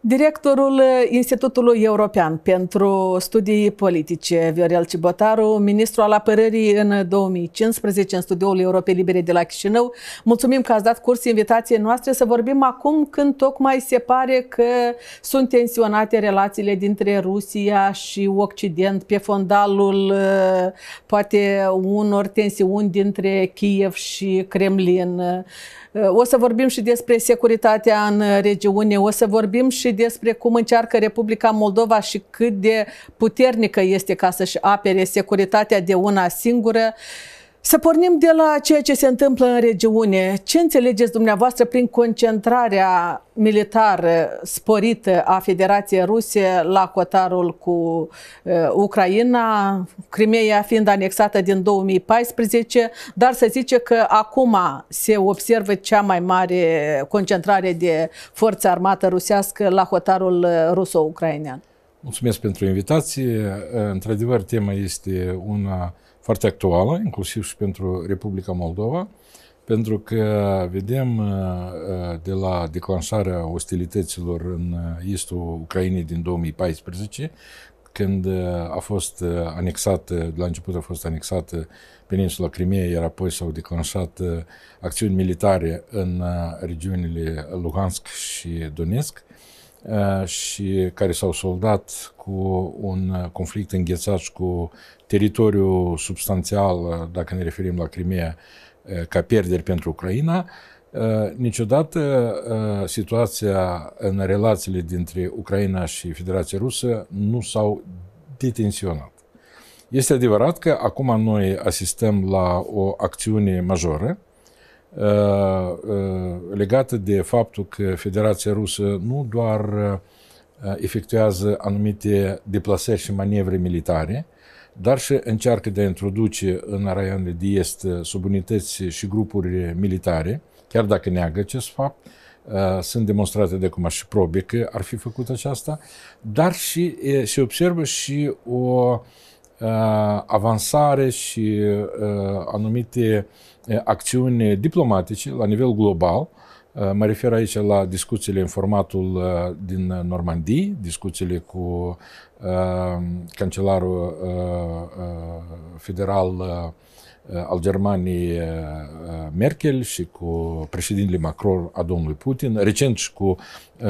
Directorul Institutului European pentru Studii Politice, Viorel Cibotaru, ministru al apărării în 2015 în studioul Europei Libere de la Chișinău. Mulțumim că ați dat curs invitației noastre să vorbim acum când tocmai se pare că sunt tensionate relațiile dintre Rusia și Occident pe fondalul uh, poate unor tensiuni dintre Kiev și Kremlin. Uh, o să vorbim și despre securitatea în regiune, o să vorbim și și despre cum încearcă Republica Moldova și cât de puternică este ca să-și apere securitatea de una singură. Uh, să pornim de la ceea ce se întâmplă în regiune. Ce înțelegeți dumneavoastră prin concentrarea militară sporită a Federației Ruse la cotarul cu uh, Ucraina, Crimea fiind anexată din 2014, dar să zice că acum se observă cea mai mare concentrare de forță armată rusească la cotarul uh, ruso-ucrainean? Mulțumesc pentru invitație. Uh, într-adevăr, tema este una uh, foarte actuală, inclusiv și pentru Republica Moldova, pentru că vedem uh, uh, de la declanșarea ostilităților în uh, estul Ucrainei din 2014, când a fost anexată, de la început a fost anexată peninsula Crimea, iar apoi s-au declanșat acțiuni militare în regiunile Luhansk și Donetsk. Eh, și care s-au soldat cu un eh, conflict înghețat și cu teritoriu substanțial, eh, dacă ne referim la Crimea, ca pierderi pentru Ucraina, niciodată situația în relațiile dintre Ucraina și Federația Rusă nu s-au detensionat. Este adevărat că acum noi asistăm la o acțiune majoră Uh, uh, legată de faptul că Federația Rusă nu doar uh, efectuează anumite deplasări și manevre militare, dar și încearcă de a introduce în raionele de est subunități și grupuri militare, chiar dacă neagă acest fapt, sunt demonstrate de acum și probe că ar fi făcut aceasta, dar și se observă și o uh, Uh, avansare și uh, anumite uh, acțiuni diplomatice la nivel global. Mă refer aici la discuțiile în formatul din Normandie, discuțiile cu cancelarul federal al Germaniei eh, eh, Merkel și cu președintele Macron a domnului Putin, recent și cu eh,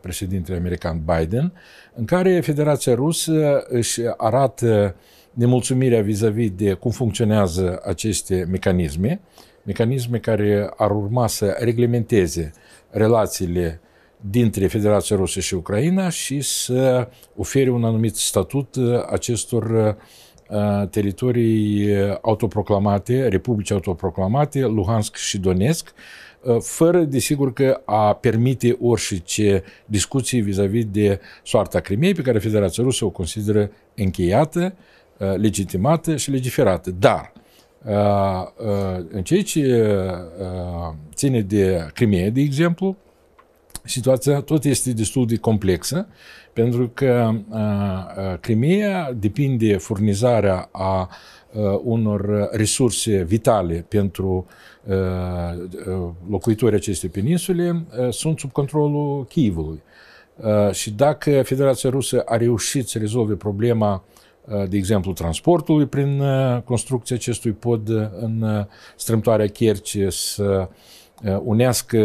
președintele american Biden, în care Federația Rusă își arată nemulțumirea vis-a-vis de cum funcționează aceste mecanisme, mecanisme care ar urma să reglementeze relațiile dintre Federația Rusă și Ucraina și să ofere un anumit statut acestor uh, Uh, teritorii autoproclamate, republici autoproclamate, Luhansk și Donetsk, uh, fără, desigur, că a permite orice discuții vis-a-vis de soarta Crimeei, pe care Federația Rusă o consideră încheiată, uh, legitimată și legiferată. Dar, în ceea ce ține de Crimea, de exemplu, situația tot este destul de complexă. Pentru că Crimea depinde furnizarea a unor resurse vitale pentru locuitorii acestei peninsule sunt sub controlul Chievului. Și dacă Federația Rusă a reușit să rezolve problema de exemplu, transportului prin construcția acestui pod în strâmtoarea Cherci, să Eh, unească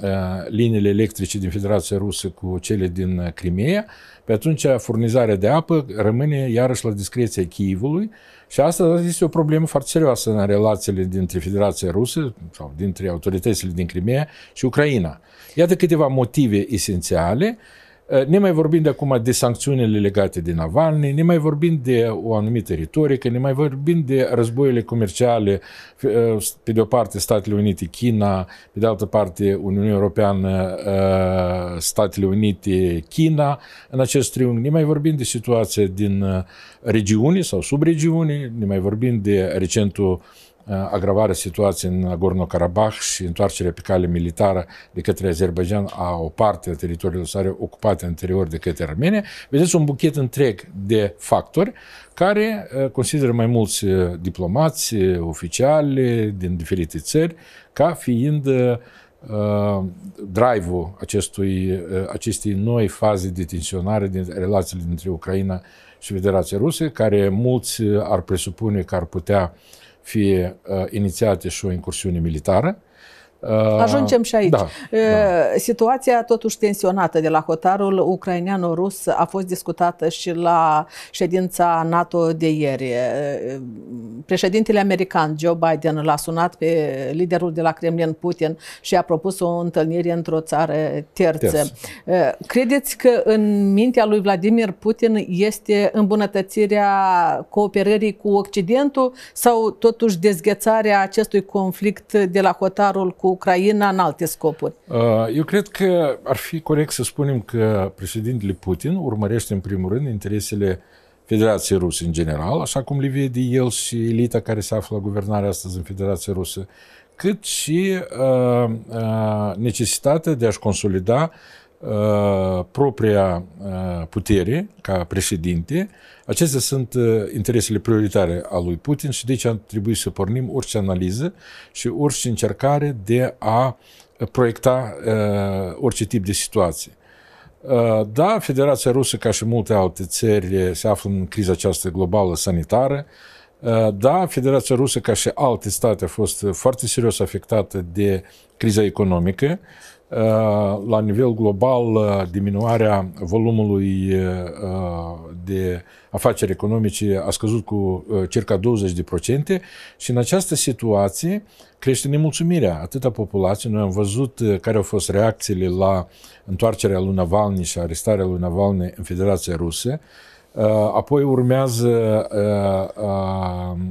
eh, liniile electrice din Federația Rusă cu cele din Crimea, pe atunci furnizarea de apă rămâne iarăși la discreția Chievului și asta da, este o problemă foarte serioasă în relațiile dintre Federația Rusă sau dintre autoritățile din Crimea și Ucraina. Iată câteva motive esențiale uh, Eh, ne mai vorbind acum de sancțiunile legate de Navalny, ne mai vorbind de o anumită retorică, ne mai vorbind de războiile comerciale, eh, pe de o parte Statele Unite, China, pe de altă parte Uniunea Europeană, eh, Statele Unite, China, în acest triunghi, ne mai vorbim de situația din regiuni sau subregiuni, ne mai vorbim de recentul uh, Eh, agravarea situației în Nagorno-Karabakh și întoarcerea pe cale militară de către Azerbaijan a o parte a teritoriului sare ocupate anterior de către Armenia, vedeți un buchet întreg de factori care eh, consideră mai mulți eh, diplomați, oficiali din diferite țări ca fiind drive-ul acestui, acestei noi faze de tensionare din relațiile dintre Ucraina și Federația Rusă, care mulți ar presupune că ar putea uh, fie uh, inițiate și o incursiune militară, Uh, Ajungem și aici. Da, uh, da. Situația totuși tensionată de la hotarul ucrainean-rus a fost discutată și la ședința NATO de ieri. Uh, președintele american Joe Biden l-a sunat pe liderul de la Kremlin Putin și a propus o întâlnire într-o țară terță. Terț. Credeți că în mintea lui Vladimir Putin este îmbunătățirea cooperării cu Occidentul sau totuși dezghețarea acestui conflict de la hotarul cu Ucraina în alte scopuri? Uh, eu cred că ar fi corect să spunem că președintele Putin urmărește în primul rând interesele Federației Rusă în general, așa cum le vede el și elita care se află la guvernare astăzi în Federația Rusă, cât și uh, uh, necesitatea de a-și consolida uh, Uh, propria uh, putere ca președinte. Acestea sunt uh, interesele prioritare a lui Putin și deci ar trebui să pornim orice analiză și orice încercare de a proiecta orice tip de situație. Da, Federația Rusă, ca și multe alte țări, se află în criza aceasta globală sanitară. Da, Federația Rusă, ca și alte state, a fost foarte serios afectată de criza economică. Uh, la nivel global uh, diminuarea volumului uh, de afaceri economice a scăzut cu circa 20% și în această situație crește nemulțumirea atâta a populației. Noi am văzut care au fost reacțiile la întoarcerea lui Navalny și arestarea lui Navalny în Federația Rusă. Apoi urmează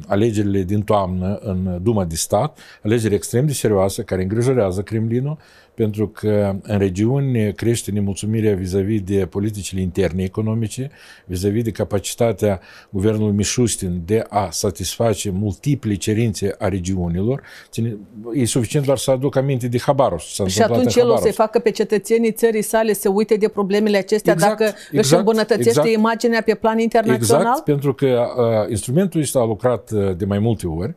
alegerile din toamnă în Duma de Stat, alegeri extrem de serioase care îngrijorează Kremlinul pentru că în regiuni crește nemulțumirea vis-a-vis de politicile interne economice, vis-a-vis de capacitatea guvernului Mișustin de a satisface multiple cerințe a regiunilor. E suficient doar să aduc aminte de Habaros. Și atunci el o să-i facă pe cetățenii țării sale să uite de problemele acestea exact, dacă exact, își îmbunătățește exact, imaginea pe plan exact, internațional? Exact, pentru că uh, instrumentul este alocat uh, de mai multe ori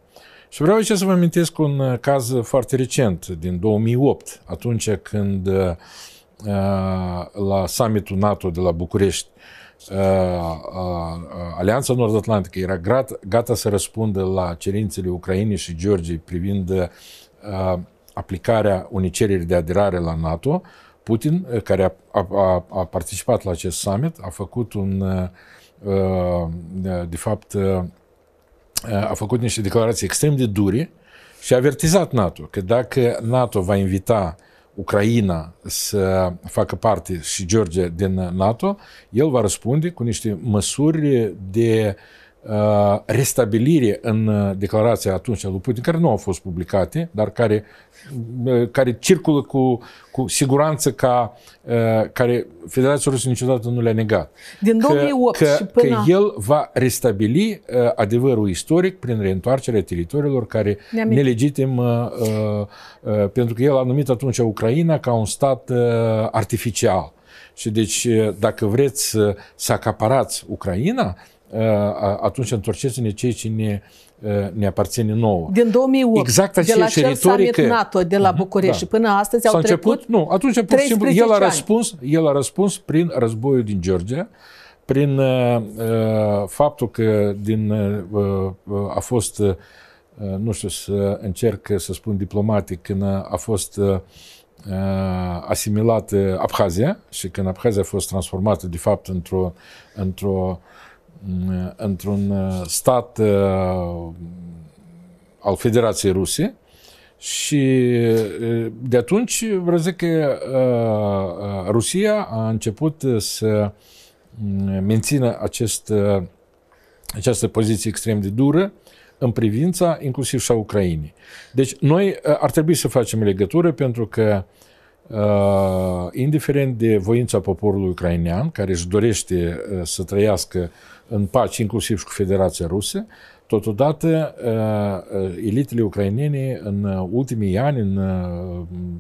și vreau aici să vă amintesc un uh, caz foarte recent, din 2008, atunci când uh, uh, la summitul NATO de la București, Alianța Nord-Atlantică era gata să răspundă la cerințele Ucrainei și Georgiei privind aplicarea unei cereri de aderare la NATO. Putin, care a, a, a participat la acest summit, a făcut un, de fapt, a făcut niște declarații extrem de dure și a avertizat NATO că dacă NATO va invita Ucraina să facă parte și Georgia din NATO, el va răspunde cu niște măsuri de uh, Uh, restabilire în uh, declarația atunci a lui Putin, care nu au fost publicate, dar care, uh, care circulă cu, cu siguranță ca care Federația Rusă niciodată nu le-a negat. Din 2008 că, și până... Că el va restabili adevărul istoric prin reîntoarcerea teritoriilor care nelegitim pentru că el a numit atunci Ucraina ca un stat artificial. Și deci, dacă vreți să acaparați Ucraina, Eh, atunci întorceți-ne cei ce ne, eh, ne aparține nouă. Din 2008, exact de la cel retorică... summit NATO de la mhm, București da. până astăzi au trecut Nu, atunci pur și simplu el a, răspuns, el a răspuns prin războiul din Georgia, prin uh, faptul că din, uh, a fost, uh, nu știu să încerc să spun diplomatic, când a fost uh, asimilat Abhazia și când Abhazia a fost transformată de fapt într-o, într-o Mm, într-un uh, stat uh, al Federației Rusie și uh, de atunci vreau zic că Rusia a început să mm, mențină acest, această poziție extrem de dură în privința inclusiv și a Ucrainei. Deci noi ar trebui să facem legătură pentru că uh, Uh, indiferent de voința poporului ucrainean, care își dorește uh, să trăiască în pace, inclusiv și cu Federația Rusă, totodată uh, elitele ucrainene în ultimii ani în,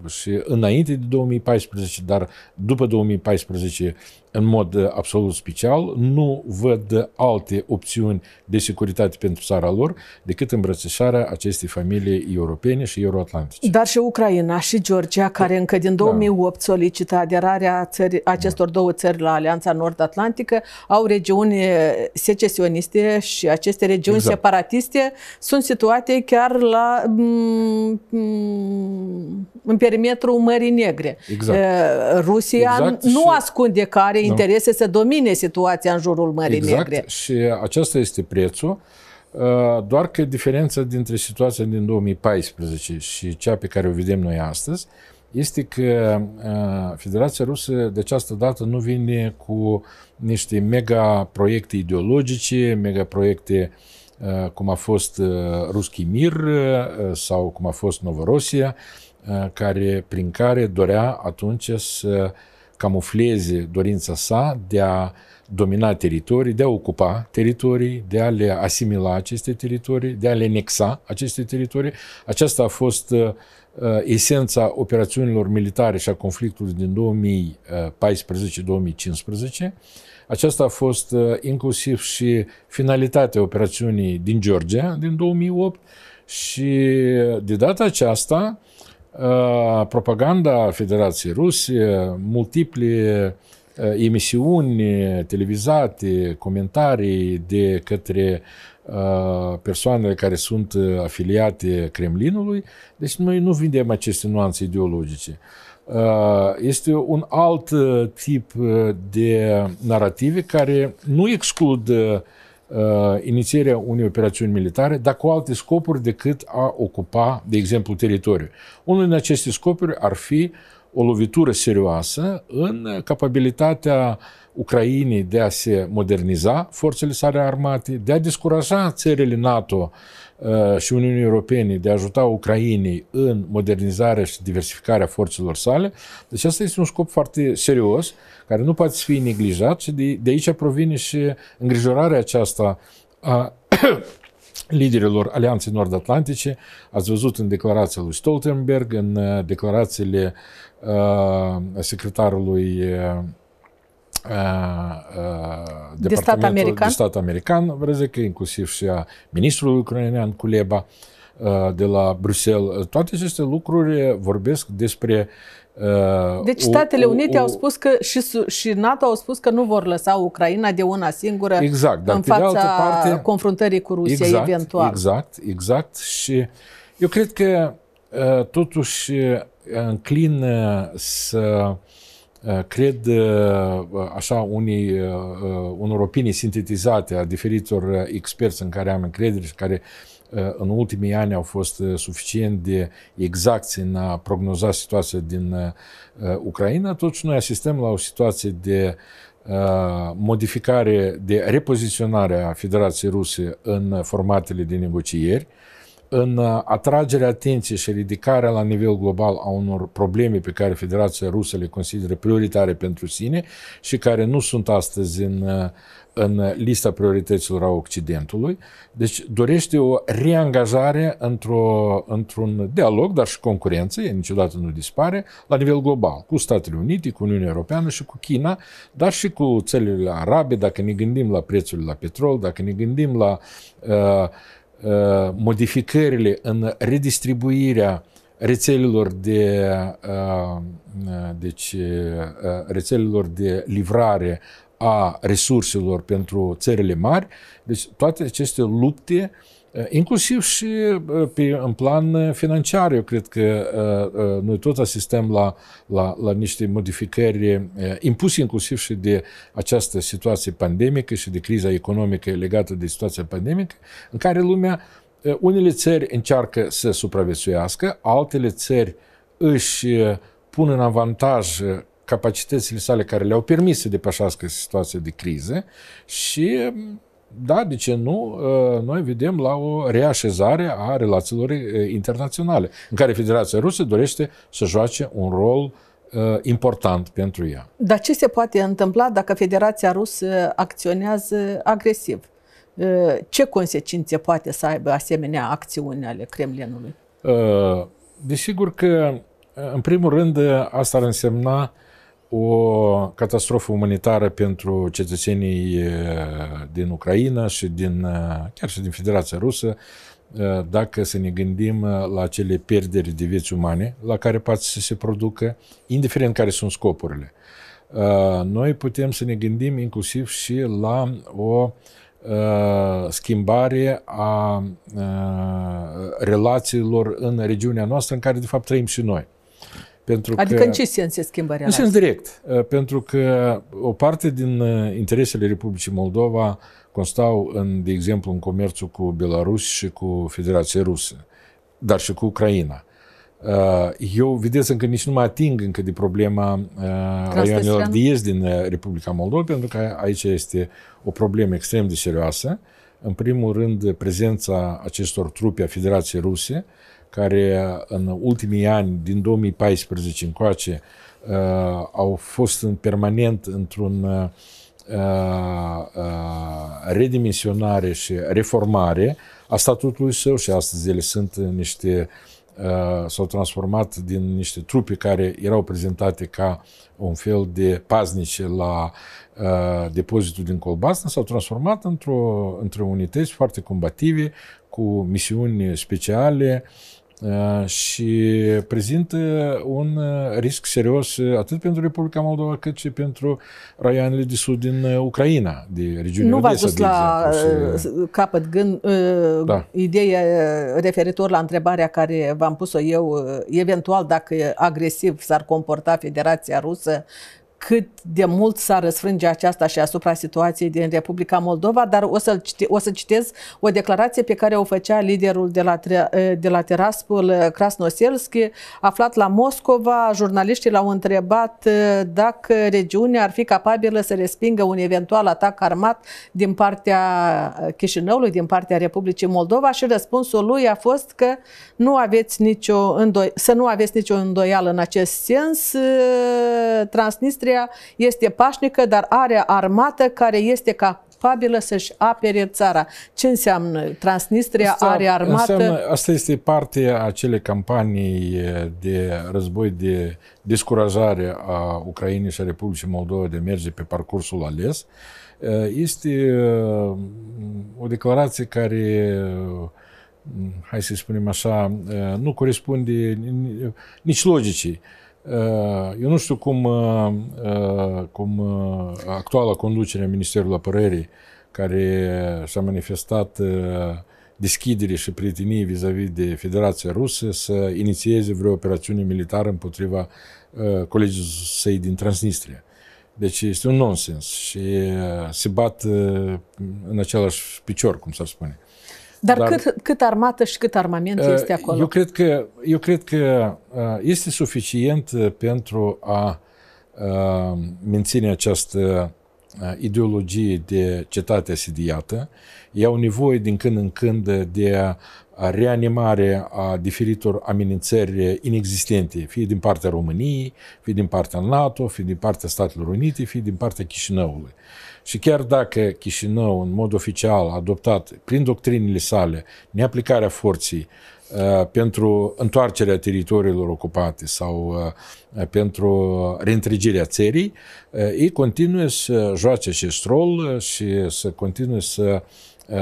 și înainte de 2014, dar după 2014 în mod uh, absolut special, nu văd alte opțiuni de securitate pentru țara lor decât îmbrățișarea acestei familii europene și euroatlantice. Dar și Ucraina și Georgia, care încă din 2008 da. solicită aderarea țări, acestor da. două țări la Alianța Nord-Atlantică, au regiuni uh, secesioniste și aceste regiuni exact. separatiste sunt situate chiar la mm, mm, în perimetrul Mării Negre. Exact. Uh, Rusia exact nu și... ascunde care are da. interese da. să domine situația în jurul Mării exact, Negre. și acesta este prețul. Uh, doar că diferența dintre situația din 2014 și cea pe care o vedem noi astăzi este că uh, Federația Rusă de această dată nu vine cu niște mega proiecte ideologice, mega proiecte uh, cum a fost Ruski Mir sau cum a fost Novorosia, care, prin care dorea atunci să camufleze dorința sa de a domina teritorii, de a ocupa teritorii, de a le asimila aceste teritorii, de a le nexa aceste teritorii. Aceasta a fost uh, uh, esența operațiunilor militare și a conflictului din 2014-2015. Aceasta a fost uh, inclusiv și finalitatea operațiunii din Georgia din 2008 și uh, de data aceasta uh, Uh, propaganda Federației Rusie, multiple uh, emisiuni televizate, comentarii de către uh, persoanele care sunt afiliate Kremlinului. Deci noi nu vindem aceste nuanțe ideologice. Este un alt tip de narrative care nu exclud uh, uh, inițierea unei operațiuni militare, dar cu alte scopuri decât a ocupa, de exemplu, teritoriu. Unul din aceste scopuri ar fi o lovitură serioasă în capabilitatea Ucrainei de a se moderniza forțele sale armate, de a descuraja țările NATO uh, și Uniunii Europene de a ajuta Ucrainei în modernizarea și diversificarea forțelor sale. Deci asta este un scop foarte serios, care nu poate fi neglijat și de, de aici provine și îngrijorarea aceasta a liderilor Alianței Nord-Atlantice. Ați văzut în declarația lui Stoltenberg, în uh, declarațiile uh, secretarului uh, Uh, uh, de stat american? De stat american, vreau zic că inclusiv și a ministrului ucrainean Culeba uh, de la Bruxelles. Toate aceste lucruri vorbesc despre deci Statele Unite o, o, au spus că și, și NATO au spus că nu vor lăsa Ucraina de una singură exact, dar în fața de altă parte, confruntării cu Rusia exact, eventual. Exact, exact. Și eu cred că totuși înclin să Eh, cred eh, așa unii, eh, unor opinii sintetizate a diferitor experți în care am încredere și care în ultimii ani au fost suficient de exacti în a prognoza situația din Ucraina, totuși noi asistăm la o situație de modificare, de repoziționare a Federației Ruse în formatele de negocieri, în uh, atragerea atenției și ridicarea la nivel global a unor probleme pe care Federația Rusă le consideră prioritare pentru sine și care nu sunt astăzi în, uh, în lista priorităților a Occidentului. Deci dorește o reangajare într-o, într-un dialog, dar și concurență, e niciodată nu dispare, la nivel global, cu Statele Unite, cu Uniunea Europeană și cu China, dar și cu țările arabe, dacă ne gândim la prețurile la petrol, dacă ne gândim la uh, modificările în redistribuirea rețelelor de, deci, rețelelor de livrare a resurselor pentru țările mari. Deci toate aceste lupte uh, Inclusiv și pe, în plan financiar, eu cred că noi tot asistăm la, la, la niște modificări impuse inclusiv și de această situație pandemică și de criza economică legată de situația pandemică, în care lumea, unele țări încearcă să supraviețuiască, altele țări își pun în avantaj capacitățile sale care le-au permis să depășească situația de criză și da, de ce nu? Ă, noi vedem la o reașezare a relațiilor internaționale, în care Federația Rusă dorește să joace un rol ă, important pentru ea. Dar ce se poate întâmpla dacă Federația Rusă acționează agresiv? Ă, ce consecințe poate să aibă asemenea acțiuni ale Kremlinului? Desigur că, în primul rând, asta ar însemna uh, o catastrofă umanitară pentru cetățenii din Ucraina și din, chiar și din Federația Rusă, dacă să ne gândim la cele pierderi de vieți umane la care poate să se producă, indiferent care sunt scopurile. Noi putem să ne gândim inclusiv și la o schimbare a relațiilor în regiunea noastră în care de fapt trăim și noi. Pentru adică că, în ce sens se schimbă relația? În sens direct. Uh, pentru că o parte din uh, interesele Republicii Moldova constau, în, de exemplu, în comerțul cu Belarus și cu Federația Rusă, dar și cu Ucraina. Uh, eu, vedeți, încă nici nu mă ating încă de problema raionelor de est din Republica Moldova, pentru că aici este o problemă extrem de serioasă. În primul rând, prezența acestor trupe a Federației Ruse, care în ultimii ani, din 2014 încoace, uh, au fost în permanent într-un uh, uh, redimensionare și reformare a statutului său și astăzi ele sunt niște s-au transformat din niște trupe care erau prezentate ca un fel de paznice la uh, depozitul din Colbasna, s-au transformat într-o, într unități foarte combative, cu misiuni speciale, uh, Uh, și prezintă un uh, risc serios uh, atât pentru Republica Moldova cât și pentru raioanele de sud din Ucraina, de regiunea Nu v-a dus la să... capăt gând, da. ideea referitor la întrebarea care v-am pus-o eu, eventual dacă agresiv s-ar comporta Federația Rusă cât de mult s-a răsfrânge aceasta și asupra situației din Republica Moldova, dar o, să cite, o să citez o declarație pe care o făcea liderul de la, ă, de la Teraspol, ă, Krasnoselski, aflat la Moscova. Jurnaliștii l-au întrebat ă, dacă regiunea ar fi capabilă să respingă un eventual atac armat din partea Chișinăului, din partea Republicii Moldova și răspunsul lui a fost că nu aveți nicio să nu aveți nicio îndoială în acest sens. Transnistria Austria este pașnică, dar are armată care este capabilă să-și apere țara. Ce înseamnă Transnistria asta are armată? Înseamnă, asta este parte a acelei campanii de război de descurajare a Ucrainei și a Republicii Moldova de a merge pe parcursul ales. Eh, este eh, o declarație care eh, hai să spunem așa, nu corespunde nici logicii. Uh, eu nu știu cum, uh, uh, cum actuala conducere a Ministerului Apărării, care și-a manifestat deschidere și prietenie vis-a-vis de Federația Rusă să inițieze vreo operațiune militară împotriva colegii săi din Transnistria. Deci este un nonsens și se bat în același picior, cum s-ar spune. Dar, dar cât, cât armată și cât armament uh, este acolo? Eu cred că, eu cred că uh, este suficient ă, pentru a uh, menține această ideologie de cetate asediată, ei au nevoie din când în când de reanimare a diferitor amenințări inexistente, fie din partea României, fie din partea NATO, fie din partea Statelor Unite, fie din partea Chișinăului. Uh, și chiar dacă Chișinău, în mod oficial, a adoptat, prin doctrinile sale, neaplicarea forței uh, pentru întoarcerea teritoriilor ocupate sau uh, pentru reîntregirea țării, uh, ei continuă să joace acest rol uh, și să continuă să uh, uh,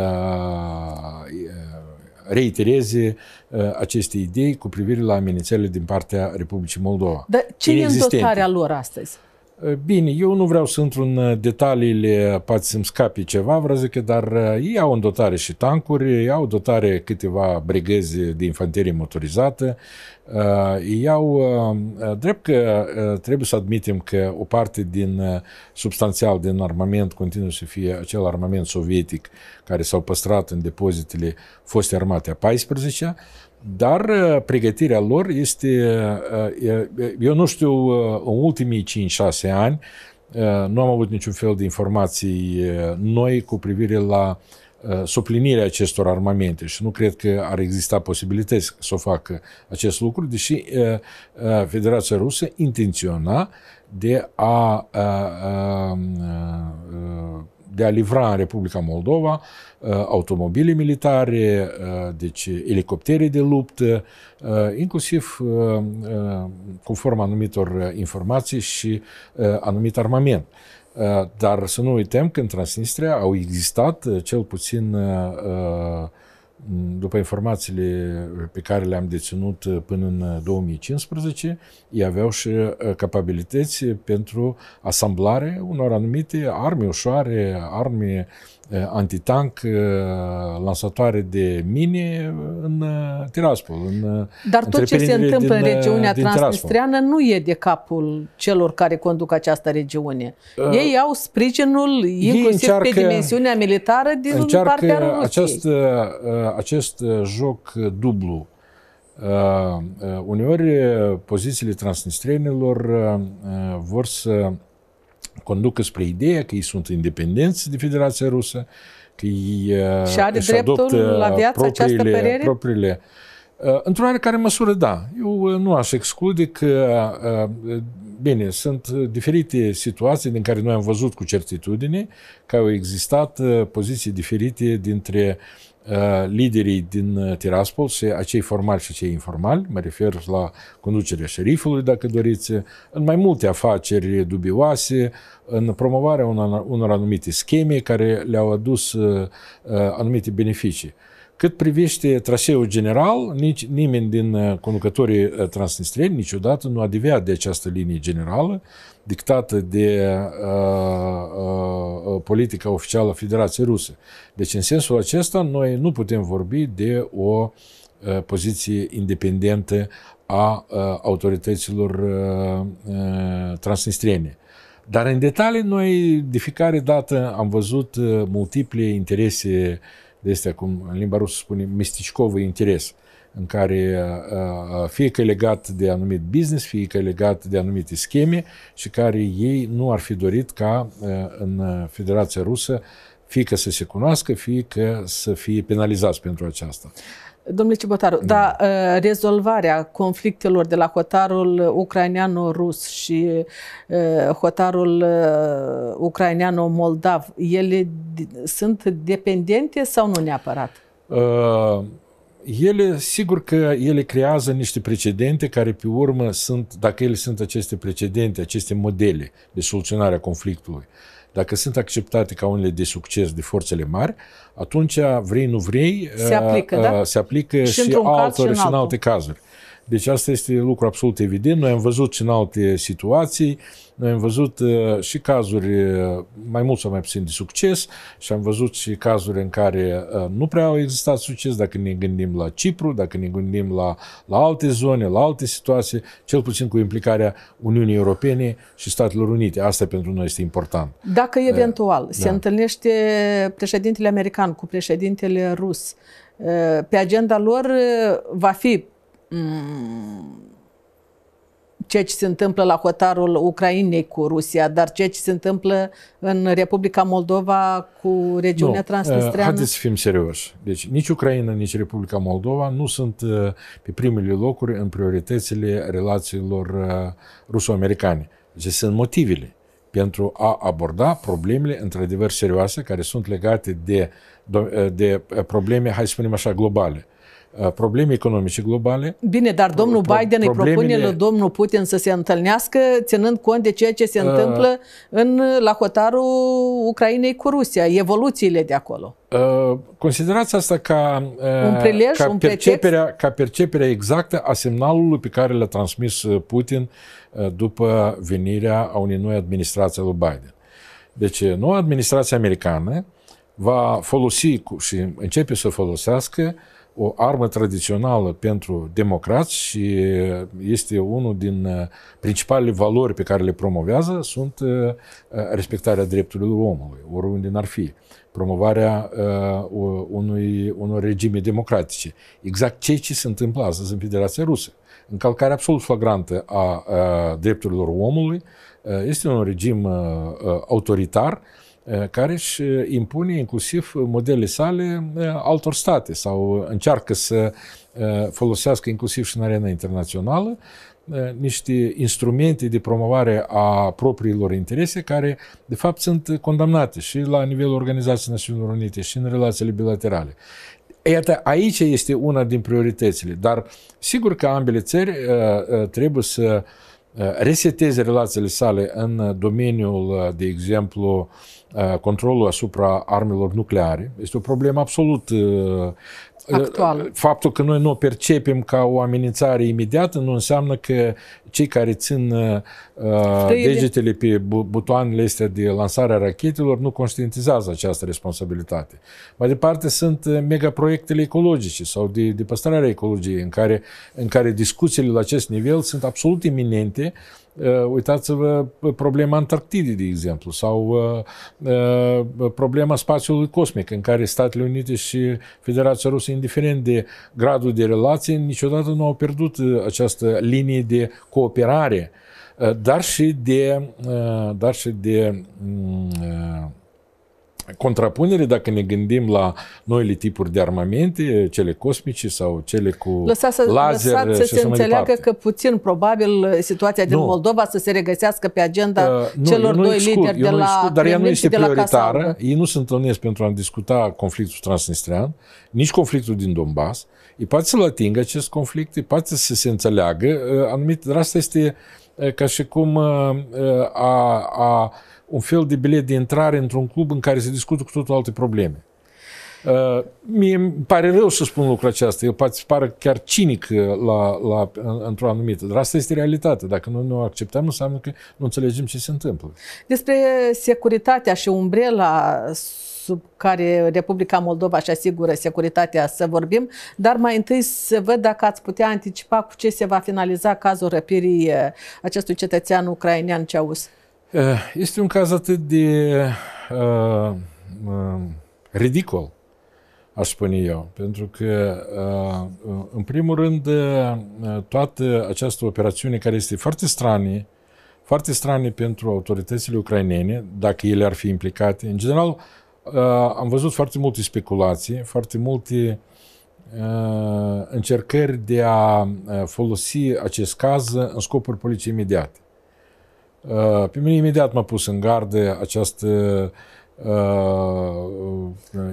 reitereze uh, aceste idei cu privire la amenințările din partea Republicii Moldova. Dar ce e în dotarea lor astăzi? Eh, bine, eu nu vreau să intru în eh, detaliile, poate să-mi scape ceva, vreau zic, dar eh, ei au în dotare și tancuri, ei au dotare câteva brigăzi de infanterie motorizată, ei au, drept că trebuie să admitem că o parte din substanțial din armament continuă să fie acel armament sovietic care s-au păstrat în depozitele foste armate a 14-a, dar uh, pregătirea lor este, uh, eu nu știu, uh, în ultimii 5-6 ani nu am avut niciun fel de informații noi cu privire la suplinirea acestor armamente și nu cred că ar exista posibilități să o facă acest lucru, deși Federația Rusă intenționa de a, a, a, a de a livra în Republica Moldova uh, automobile militare, uh, deci elicoptere de luptă, uh, inclusiv conform anumitor informații și anumit armament. Dar să nu uităm că în Transnistria au existat cel puțin uh, după informațiile eh, pe care le-am deținut eh, până în 2015, eh, ei aveau și capabilități pentru asamblare unor anumite arme ușoare, arme uh, Eh, antitank, eh, lansatoare de mine în eh, Tiraspol. În Dar tot ce se întâmplă din, în regiunea transnistreană nu e de capul celor care conduc această regiune. Uh, Ei au sprijinul inclusiv încearcă, pe dimensiunea militară din partea Rusiei. Acest, acest joc dublu. Uneori pozițiile transnistrenilor vor să conducă spre ideea că ei sunt independenți de Federația Rusă, că ei uh, și are își adoptă la viață propriile, propriile uh, Într-o oarecare măsură, da. Eu uh, nu aș exclude că, bine, sunt diferite situații din care noi am văzut cu certitudine că au existat poziții diferite dintre uh, Uh, liderii din uh, Tiraspol, și acei formali și cei informali, mă refer la conducerea șerifului, dacă doriți, în mai multe afaceri dubioase, în promovarea unor anumite scheme care le-au adus uh, anumite beneficii. Cât privește traseul general, nici nimeni din conducătorii transnistreni niciodată nu a deviat de această linie generală, dictată de uh, uh, uh, politica oficială a Federației Ruse. Deci, în sensul acesta, noi nu putem vorbi de o uh, poziție independentă a uh, autorităților uh, uh, transnistriene. Dar în detalii noi de fiecare dată am văzut uh, multiple interese de este acum în limba rusă spune misticovă interes. Uh, în care uh, uh, fie că e legat de anumit business, fie că e legat de anumite scheme și care ei nu ar fi dorit ca uh, în Federația Rusă fie că să se cunoască, fie că să fie penalizați pentru aceasta. Domnule Cibotaru, da. Mm. dar rezolvarea conflictelor de la hotarul ucrainean rus și hotarul ucrainean moldav ele sunt dependente sau nu neapărat? Uh ele, sigur că ele creează niște precedente care pe urmă sunt, dacă ele sunt aceste precedente, aceste modele de soluționare a conflictului, dacă sunt acceptate ca unele de succes de forțele mari, atunci vrei, nu vrei, se aplică, a, da? se aplică și, și, altor, și în alte cazuri. Deci asta este lucru absolut evident. Noi am văzut și în alte situații, noi am văzut uh, și cazuri uh, mai mult sau mai puțin de succes și am văzut și cazuri în care uh, nu prea au existat succes, dacă ne gândim la Cipru, dacă ne gândim la, la alte zone, la alte situații, cel puțin cu implicarea Uniunii Europene și Statelor Unite. Asta pentru noi este important. Dacă eventual da. se întâlnește președintele american cu președintele rus, pe agenda lor va fi Mm. ceea ce se întâmplă la hotarul Ucrainei cu Rusia, dar ceea ce se întâmplă în Republica Moldova cu regiunea nu. Eh, transnistreană. Haideți să fim serioși. Deci nici Ucraina, nici Republica Moldova nu sunt eh, pe primele locuri în prioritățile relațiilor eh, ruso-americane. Deci sunt motivele pentru a aborda problemele într-adevăr serioase care sunt legate de, de probleme, hai să spunem așa, globale Uh, probleme economice globale. Bine, dar uh, domnul pro, Biden îi propune lui domnul Putin să se întâlnească, ținând cont de ceea ce se uh, întâmplă în, la hotarul Ucrainei cu Rusia, evoluțiile de acolo. Uh, considerați asta ca, uh, un prilej, ca, un perceperea, ca perceperea exactă a semnalului pe care l-a transmis uh, Putin uh, după venirea a unei noi administrații lui Biden. Deci, noua administrație americană va folosi și începe să folosească uh, o armă tradițională pentru democrați și este unul din uh, principalele valori pe care le promovează sunt uh, uh, respectarea drepturilor omului, oriunde n-ar fi, promovarea unui, unor regime democratice. Exact ceea ce se întâmplă astăzi în Federația Rusă. Încălcarea absolut flagrantă a drepturilor omului este un regim autoritar Eh, care își eh, impune inclusiv modele sale eh, altor state sau încearcă să folosească inclusiv și în arena internațională niște instrumente de promovare a propriilor interese care, de fapt, sunt condamnate și la nivelul Organizației Națiunilor Unite și în relațiile bilaterale. Iată, aici este una din prioritățile, dar sigur că ambele țări trebuie să reseteze relațiile sale în domeniul, de exemplu, uh, Uh, controlul asupra armelor nucleare. Este o problemă absolut uh, uh, Actual. Faptul că noi nu o percepem ca o amenințare imediată nu înseamnă că cei care țin uh, degetele pe butoanele astea de lansare a rachetelor nu conștientizează această responsabilitate. Mai departe sunt megaproiectele ecologice sau de, de păstrare ecologiei în care, în care discuțiile la acest nivel sunt absolut iminente uh, Eh, uitați-vă problema Antarctidei, de exemplu, sau eh, eh, problema spațiului cosmic, în care Statele Unite și Federația Rusă, indiferent de gradul de relație, niciodată nu au pierdut această linie de cooperare, dar și de, dar și de mm, contrapunere dacă ne gândim la noile tipuri de armamente, cele cosmice sau cele cu să, laser să și se să înțeleagă că puțin probabil situația din nu. Moldova să se regăsească pe agenda uh, nu, celor nu doi excur, lideri de la excur, Dar ea nu este prioritară. Ei nu se întâlnesc pentru a discuta conflictul transnistrian, nici conflictul din Donbass. Ei poate să-l atingă acest conflict, ei poate să se înțeleagă. Uh, anumit, dar asta este uh, ca și cum a, a, un fel de bilet de intrare într-un club în care se discută cu totul alte probleme. Uh, mie îmi pare rău să spun lucrul acesta, eu poate pare chiar cinic la, la, într-o anumită, dar asta este realitatea. Dacă noi nu o acceptăm, înseamnă că nu înțelegem ce se întâmplă. Despre securitatea și umbrela sub care Republica Moldova și asigură securitatea să vorbim, dar mai întâi să văd dacă ați putea anticipa cu ce se va finaliza cazul răpirii eh, acestui cetățean ucrainean Ceaus. Eh, este un caz atât de uh, uh, ridicol, aș spune eu, pentru că, uh, în primul rând, toată această operațiune care este foarte stranie, foarte stranie pentru autoritățile ucrainene, dacă ele ar fi implicate. În general, Uh, am văzut foarte multe speculații, foarte multe uh, încercări de a uh, folosi acest caz în scopuri politice imediate. Pe mine imediat m-a pus în gardă această,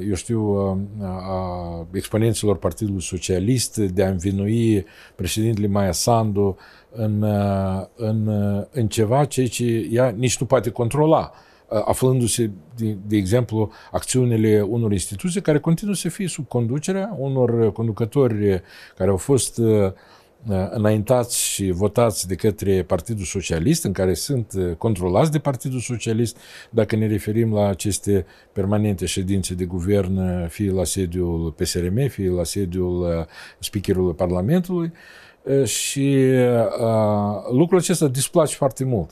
eu știu, a exponenților Partidului Socialist de a învinui președintele Maia Sandu în, în, în ceva ce, ce ea nici nu poate controla. Uh, Uh, aflându-se, de, de exemplu, acțiunile unor instituții care continuă să fie sub conducerea unor conducători care au fost uh, uh, înaintați și votați de către Partidul Socialist, în care sunt controlați de Partidul Socialist, dacă ne referim la aceste permanente ședințe de guvern, fie la sediul PSRM, fie la sediul speakerului Parlamentului, și lucrul acesta displace foarte mult.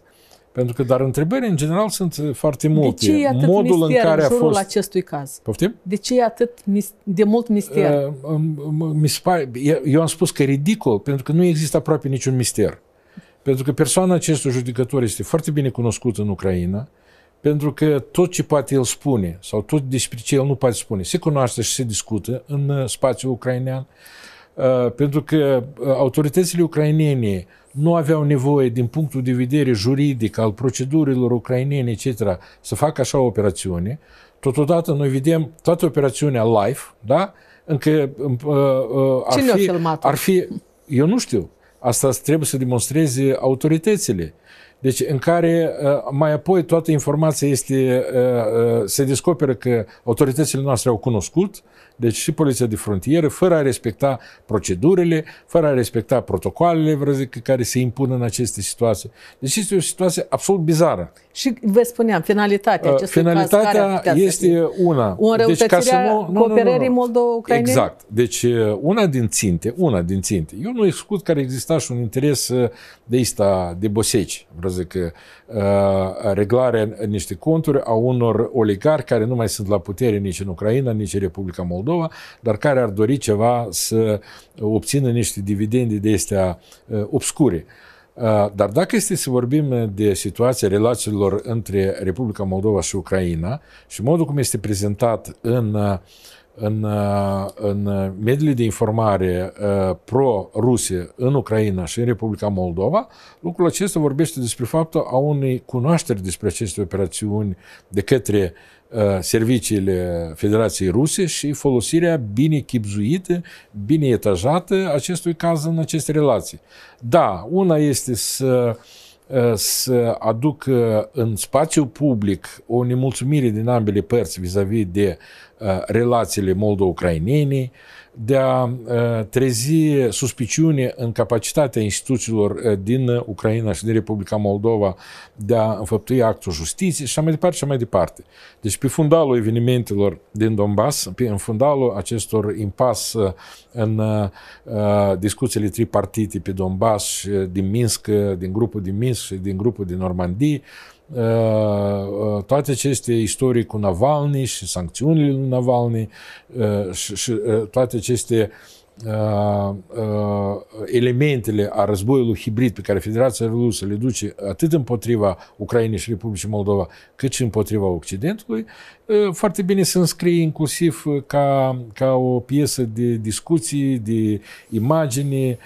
Pentru că, dar întrebări în general sunt uh, foarte multe. De ce e atât Modul în care în jurul a fost... acestui caz? Poftim? De ce e atât mis... de mult mister? Uh, um, um, mi se pare... Eu am spus că ridicol, pentru că nu există aproape niciun mister. Pentru că persoana acestui judecător este foarte bine cunoscută în Ucraina, pentru că tot ce poate el spune, sau tot despre ce el nu poate spune, se cunoaște și se discută în uh, spațiul ucrainean, uh, pentru că autoritățile ucrainene nu aveau nevoie, din punctul de vedere juridic al procedurilor ucrainene, etc., să facă așa o operațiune. Totodată noi vedem toată operațiunea live, da? Încă uh, uh, ar, fi, ar fi... Eu nu știu. Asta trebuie să demonstreze autoritățile. Deci în care uh, mai apoi toată informația este, uh, uh, se descoperă că autoritățile noastre au cunoscut, deci și poliția de frontieră, fără a respecta procedurile, fără a respecta protocoalele, vreau zic, care se impun în aceste situații. Deci este o situație absolut bizară. Și vă spuneam, finalitatea uh, acestui Finalitatea caz, Finalitatea este una. O deci, ca să nu, nu, cooperării nu, nu, nu. moldo ucrainei Exact. Deci uh, una din ținte, una din ținte. Eu nu exclud că ar exista și un interes uh, de ista, de boseci, vreau zic, Uh, reglarea niște conturi a unor oligari care nu mai sunt la putere nici în Ucraina, nici în Republica Moldova, dar care ar dori ceva să obțină niște dividende de astea uh, obscure. Uh, dar dacă este să vorbim de situația relațiilor între Republica Moldova și Ucraina și modul cum este prezentat în uh, în, uh, în mediile de informare uh, pro rusie în Ucraina și în Republica Moldova, lucrul acesta vorbește despre faptul a unei cunoașteri despre aceste operațiuni de către uh, serviciile Federației Ruse și folosirea bine chipzuită, bine etajată acestui caz în aceste relații. Da, una este să să aducă în spațiu public o nemulțumire din ambele părți vis-a-vis de Uh, relațiile moldo-ucrainene, de a uh, trezi suspiciune în capacitatea instituțiilor uh, din Ucraina și din Republica Moldova de a înfăptui actul justiției și așa mai departe și mai departe. Deci pe fundalul evenimentelor din Donbass, pe în fundalul acestor impas în discuțiile tripartite pe Donbass din Minsk, din grupul din Minsk și din grupul din Normandie, Ă, ă, toate aceste istorii cu Navalny și sancțiunile lui Navalny ă, și, toate aceste elementele a războiului hibrid pe care Federația Rusă le duce atât împotriva Ucrainei și Republicii Moldova, cât și împotriva Occidentului, foarte bine se înscrie inclusiv ca, ca o piesă de discuții, de imagini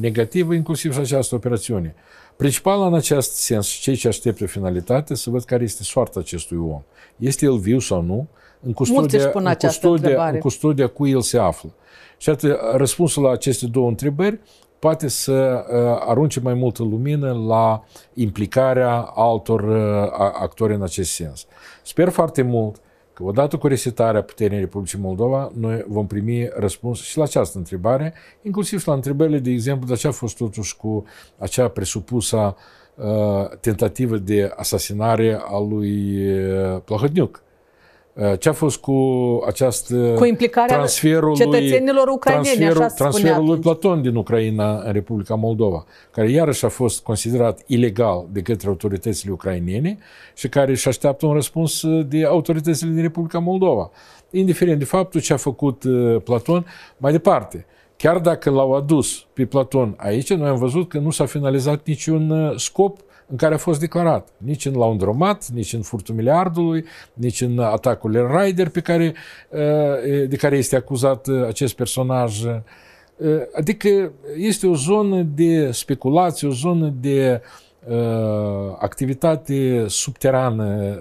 negativă, inclusiv și această operațiune. Principal în acest sens, cei ce aștept o finalitate, să văd care este soarta acestui om. Este el viu sau nu? În custodia, în custodia, în custodia cu el se află. Și atât, răspunsul la aceste două întrebări poate să uh, arunce mai multă lumină la implicarea altor uh, actori în acest sens. Sper foarte mult că odată cu resetarea puterii Republicii Moldova, noi vom primi răspuns și la această întrebare, inclusiv și la întrebările, de exemplu, de ce a fost totuși cu acea presupusă uh, tentativă de asasinare a lui uh, Plahotniuc. Uh, ce a fost cu această uh, cu implicarea transferul cetățenilor ucraineni, transferul, așa transferul lui Platon din Ucraina în Republica Moldova, care iarăși a fost considerat ilegal de către autoritățile ucrainene și care își așteaptă un răspuns uh, de autoritățile din Republica Moldova. Indiferent de faptul ce a făcut Platon mai departe. Chiar dacă l-au adus pe Platon aici, noi am văzut că nu s-a finalizat niciun scop în care a fost declarat. Nici în laundromat, nici în furtul miliardului, nici în atacul Rider pe care, uh, de care este acuzat uh, acest personaj. Uh, adică este o zonă de speculație, o zonă de activitate subterană,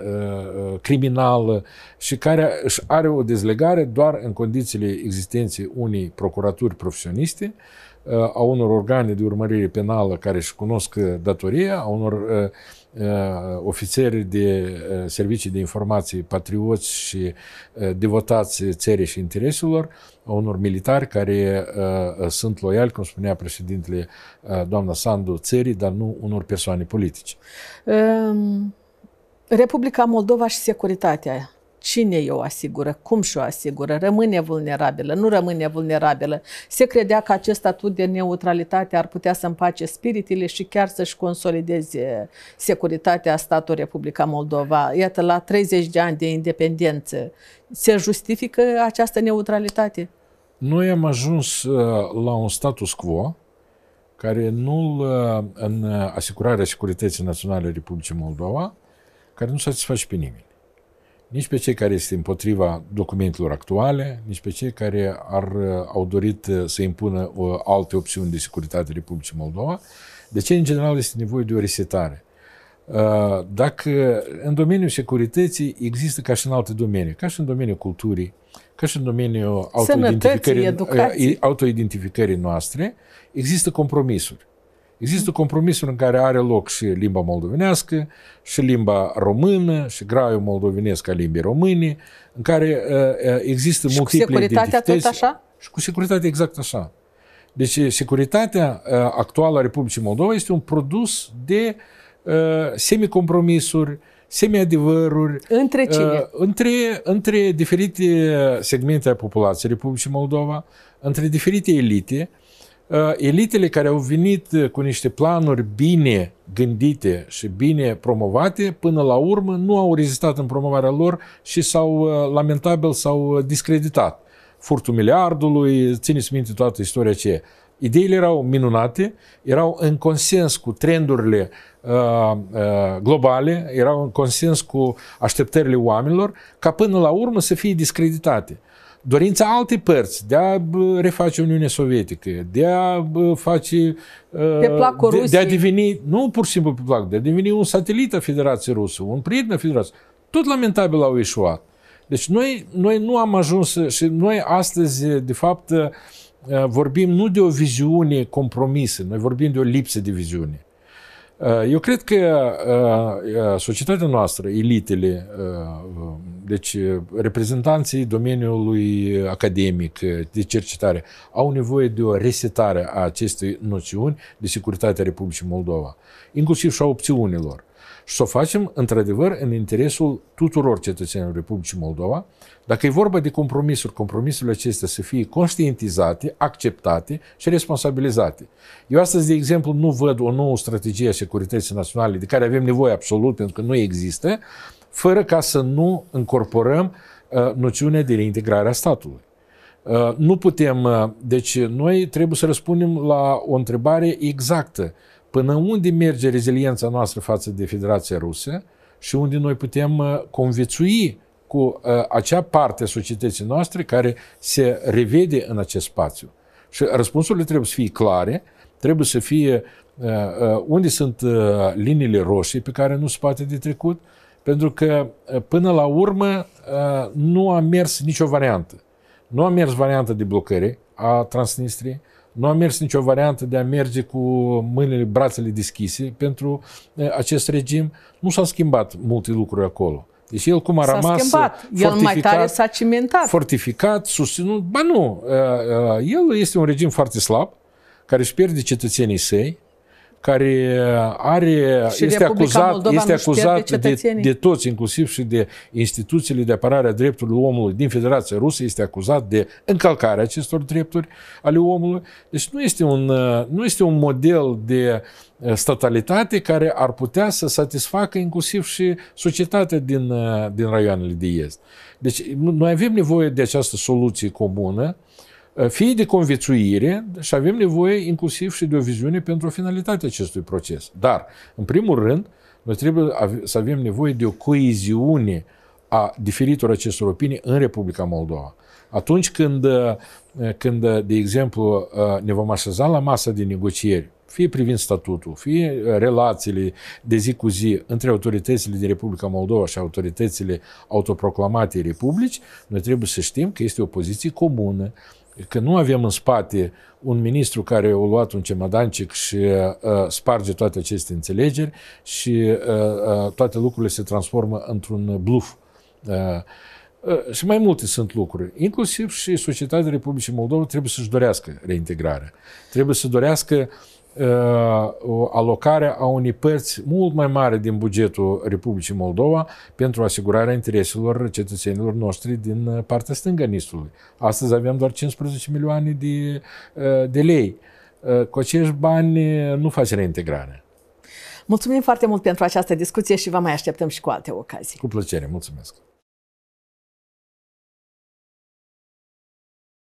criminală și care își are o dezlegare doar în condițiile existenței unei procuraturi profesioniste, Uh, a unor organe de urmărire penală care își cunosc uh, datoria, a unor uh, ofițeri de servicii de informații patrioți și devotați țării și intereselor, a unor militari care sunt loiali, cum spunea președintele doamna Sandu, țării, dar nu unor persoane politice. Ehm, Republica Moldova și securitatea Cine o asigură? Cum și-o asigură? Rămâne vulnerabilă? Nu rămâne vulnerabilă? Se credea că acest statut de neutralitate ar putea să împace spiritele și chiar să-și consolideze securitatea statului Republica Moldova. Iată, la 30 de ani de independență, se justifică această neutralitate? Noi am ajuns uh, la un status quo care nu uh, în asigurarea securității naționale Republicii Moldova, care nu satisface pe nimeni nici pe cei care este împotriva documentelor actuale, nici pe cei care ar, au dorit uh, să impună o uh, alte opțiuni de securitate Republicii Moldova. De ce, în general, este nevoie de o resetare? Uh, dacă în domeniul securității există ca și în alte domenii, ca și în domeniul culturii, ca și în domeniul autoidentificării, autoidentificării noastre, există compromisuri. Există compromisuri în care are loc și limba moldovenească, și limba română, și graiul moldovenesc ca limbii române, în care uh, uh, există și multiple cu securitatea tot așa? Și cu securitatea exact așa. Deci uh, securitatea actuală a Republicii Moldova este un produs de semicompromisuri, semi-adevăruri. Între cine? Între, între diferite segmente a populației Republicii Moldova, între diferite elite, uh, Uh, elitele care au venit uh, cu niște planuri bine gândite și bine promovate, până la urmă nu au rezistat în promovarea lor și s-au uh, lamentabil s-au discreditat. Furtul miliardului, țineți minte toată istoria aceea. Ideile erau minunate, erau în consens cu trendurile uh, uh, globale, erau în consens cu așteptările oamenilor, ca până la urmă să fie discreditate. Uh, dorința alte părți de a reface Uniunea Sovietică, de a face... Ă, pe placul de, de a deveni, nu pur și simplu pe plac, de a deveni un satelit a Federației Rusă, un prieten al Federației. Tot lamentabil au ieșuat. Deci noi, noi nu am ajuns și noi astăzi, de fapt, ă, vorbim nu de o viziune compromisă, noi vorbim de o lipsă de viziune. Uh, eu cred că uh, uh, societatea noastră, elitele, deci reprezentanții domeniului academic de cercetare, au nevoie de o resetare a acestei noțiuni de securitate a Republicii Moldova, inclusiv și a opțiunilor și să o facem, într-adevăr, în interesul tuturor cetățenilor Republicii Moldova. Dacă e vorba de compromisuri, compromisurile acestea să fie conștientizate, acceptate și responsabilizate. Eu astăzi, de exemplu, nu văd o nouă strategie a securității naționale, de care avem nevoie absolut, pentru că nu există, fără ca să nu incorporăm uh, noțiunea de reintegrare a statului. Uh, nu putem, uh, deci noi trebuie să răspundem la o întrebare exactă. Uh, până unde merge reziliența noastră față de Federația Rusă și unde noi putem uh, conviețui cu uh, acea parte a societății noastre care se revede în acest spațiu. Și răspunsurile trebuie să fie clare, trebuie să fie uh, unde sunt liniile roșii pe care nu se poate de trecut, pentru că până la urmă nu a mers nicio variantă. Nu a mers varianta de blocare a Transnistriei, nu a mers nicio variantă de a merge cu mâinile, brațele deschise pentru acest regim. Nu s-au schimbat multe lucruri acolo. Deci el cum a s-a rămas schimbat. El mai tare s-a cimentat. Fortificat, susținut. Ba nu, el este un regim foarte slab, care își pierde cetățenii săi, care are, și este acuzat, este acuzat de, de toți, inclusiv și de instituțiile de apărare a drepturilor omului din Federația Rusă, este acuzat de încălcarea acestor drepturi ale omului. Deci nu este un, nu este un model de uh, statalitate care ar putea să satisfacă inclusiv și societatea din, uh, din raioanele de est. Deci noi avem nevoie de această soluție comună uh, Ă, fie de conviețuire și avem nevoie inclusiv și de o viziune pentru finalitatea acestui proces. Dar, în primul rând, noi trebuie să avem nevoie de o coeziune a diferitor acestor opinii în Republica Moldova. Atunci când, ă, când ă, de exemplu, ne vom așeza la masa de negocieri, fie privind statutul, fie relațiile de zi cu zi între autoritățile din Republica Moldova și autoritățile autoproclamate republici, noi trebuie să știm că este o poziție comună, că nu avem în spate un ministru care a luat un cemadancic și uh, sparge toate aceste înțelegeri și uh, uh, toate lucrurile se transformă într-un bluff. Uh, uh, și mai multe sunt lucruri. Inclusiv și societatea Republicii Moldova trebuie să-și dorească reintegrarea. Trebuie să dorească uh, Uh, alocarea a unei părți mult mai mare din bugetul Republicii Moldova pentru asigurarea intereselor cetățenilor noștri din uh, partea stângă Nistului. Astăzi avem doar 15 milioane de, uh, de lei. Cu acești bani nu face reintegrare. Mulțumim foarte mult pentru această discuție și vă mai așteptăm și cu alte ocazii. Cu plăcere, mulțumesc!